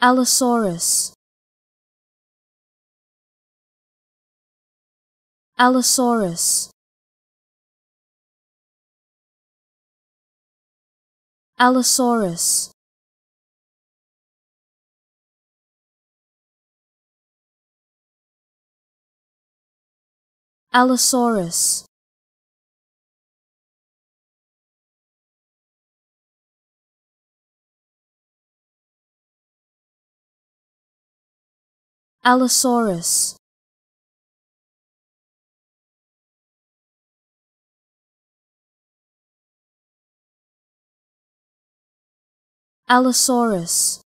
Allosaurus Allosaurus Allosaurus Allosaurus Allosaurus Allosaurus